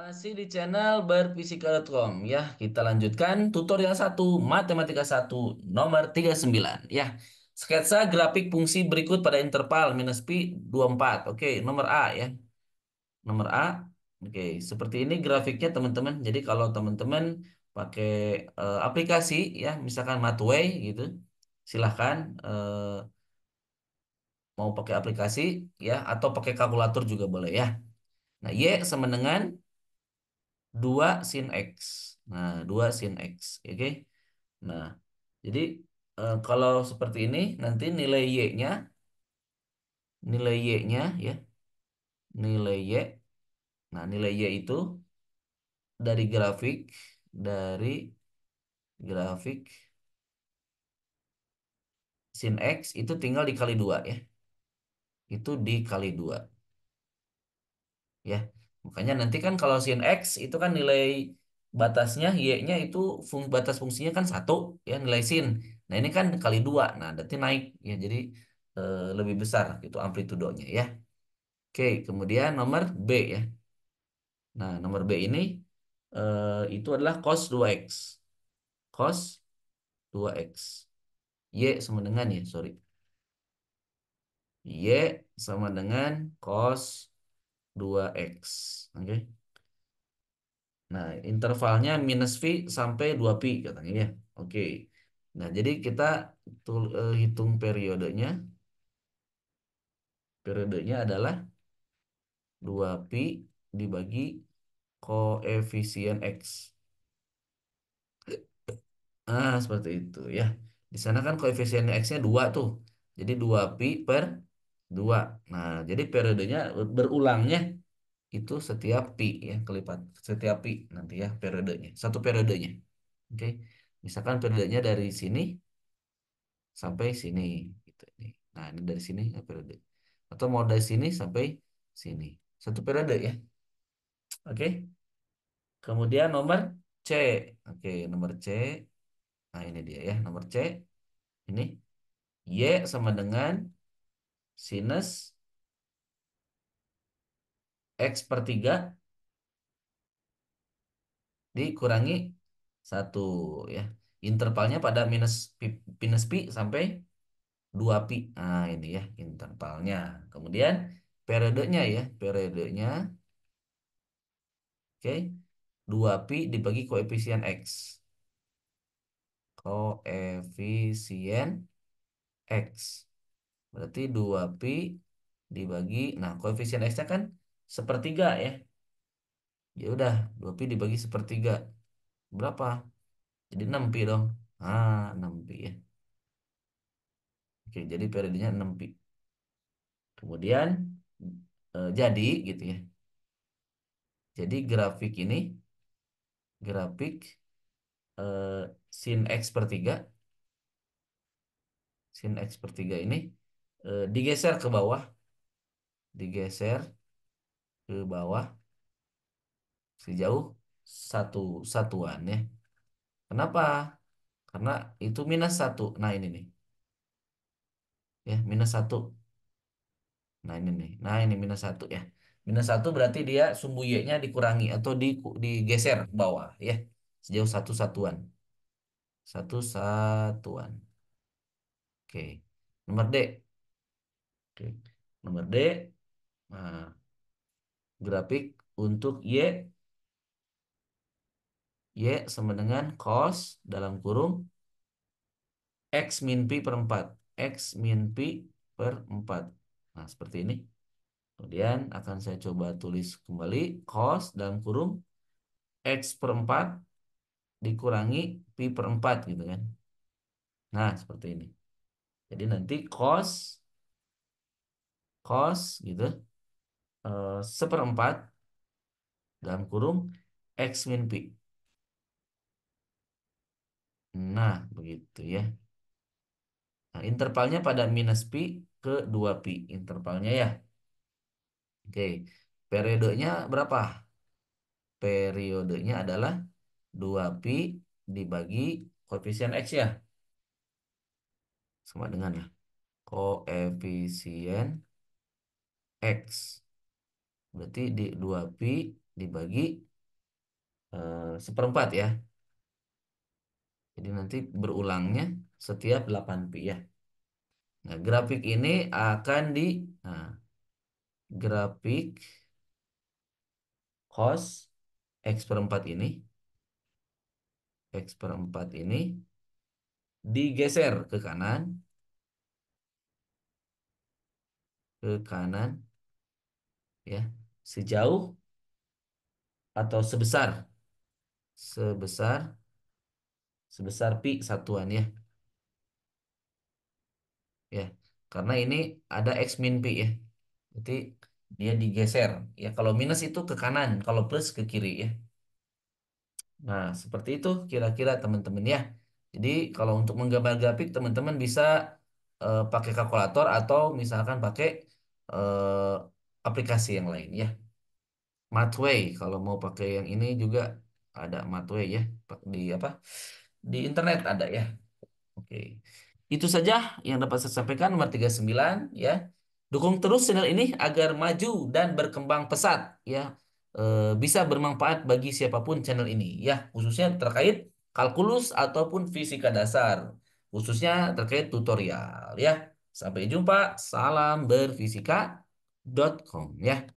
Masih di channel berfisika.com ya. Kita lanjutkan tutorial 1 matematika 1 nomor 39 ya. Sketsa grafik fungsi berikut pada interval minus pi 24. Oke, nomor A ya. Nomor A. Oke, seperti ini grafiknya teman-teman. Jadi kalau teman-teman pakai e, aplikasi ya, misalkan Matway gitu, silahkan e, mau pakai aplikasi ya atau pakai kalkulator juga boleh ya. Nah, Y sama dengan 2 sin X. Nah, 2 sin X. Oke? Okay? Nah, jadi uh, kalau seperti ini, nanti nilai Y-nya, nilai Y-nya ya, nilai Y. Nah, nilai Y itu dari grafik, dari grafik sin X itu tinggal dikali dua ya. Itu dikali dua Ya, Makanya nanti kan kalau sin X itu kan nilai batasnya Y-nya itu fung batas fungsinya kan satu ya nilai sin. Nah ini kan kali dua, nah berarti naik ya jadi e, lebih besar itu amplitudonya ya. Oke kemudian nomor B ya. Nah nomor B ini e, itu adalah cos 2x. Cos 2x. Y sama dengan ya sorry. Y sama dengan cos 2x. Oke. Okay? Nah, intervalnya minus V sampai 2 p katanya ya. Oke. Okay. Nah, jadi kita eh, hitung periodenya. Periodenya adalah 2 p dibagi koefisien X. Ah, seperti itu ya. Di sana kan koefisien X-nya 2 tuh. Jadi 2Pi per dua. Nah, jadi periodenya berulangnya itu setiap pi ya kelipat setiap pi nanti ya periodenya satu periodenya. Oke, misalkan periodenya dari sini sampai sini gitu nih. Nah ini dari sini ya periode atau mau dari sini sampai sini satu periode ya. Oke, kemudian nomor C. Oke, nomor C. Nah ini dia ya nomor C ini y sama dengan sinus X per 3 dikurangi 1 ya. Intervalnya pada minus pi minus P sampai 2 pi. Nah, ini ya intervalnya. Kemudian periodenya ya, periodenya Oke. Okay. 2 pi dibagi koefisien X. Koefisien X. Berarti 2P dibagi, nah koefisien X-nya kan sepertiga ya. Ya udah, 2P dibagi sepertiga. Berapa? Jadi 6P dong. Ah, 6P ya. Oke, jadi periodenya 6P. Kemudian, e, jadi gitu ya. Jadi grafik ini, grafik e, sin X per 3 sin X per 3 ini e, digeser ke bawah digeser ke bawah sejauh satu satuan ya kenapa karena itu minus satu nah ini nih ya minus satu nah ini nih nah ini minus satu ya minus satu berarti dia sumbu y-nya dikurangi atau di, digeser ke bawah ya sejauh satu satuan satu satuan oke nomor d Oke. Nomor D. Nah, grafik untuk Y. Y sama dengan cos dalam kurung X min P per 4. X min P per 4. Nah, seperti ini. Kemudian akan saya coba tulis kembali cos dalam kurung X per 4 dikurangi pi per 4 gitu kan. Nah, seperti ini. Jadi nanti cos cos gitu eh, seperempat dalam kurung x min p. Nah, begitu ya. Nah, intervalnya pada minus pi ke 2 pi intervalnya ya. Oke, periodenya berapa? Periodenya adalah 2 pi dibagi koefisien x ya. Sama dengan ya. Koefisien X. Berarti di 2P dibagi eh, seperempat ya. Jadi nanti berulangnya setiap 8P ya. Nah, grafik ini akan di nah, grafik cos X per 4 ini X per 4 ini digeser ke kanan ke kanan ya sejauh atau sebesar sebesar sebesar pi satuan ya ya karena ini ada x min pi ya berarti dia digeser ya kalau minus itu ke kanan kalau plus ke kiri ya nah seperti itu kira-kira teman-teman ya jadi kalau untuk menggambar grafik teman-teman bisa uh, pakai kalkulator atau misalkan pakai uh, aplikasi yang lain ya. Matway kalau mau pakai yang ini juga ada Matway ya di apa? Di internet ada ya. Oke. Itu saja yang dapat saya sampaikan nomor 39 ya. Dukung terus channel ini agar maju dan berkembang pesat ya. E, bisa bermanfaat bagi siapapun channel ini ya, khususnya terkait kalkulus ataupun fisika dasar, khususnya terkait tutorial ya. Sampai jumpa, salam berfisika com ya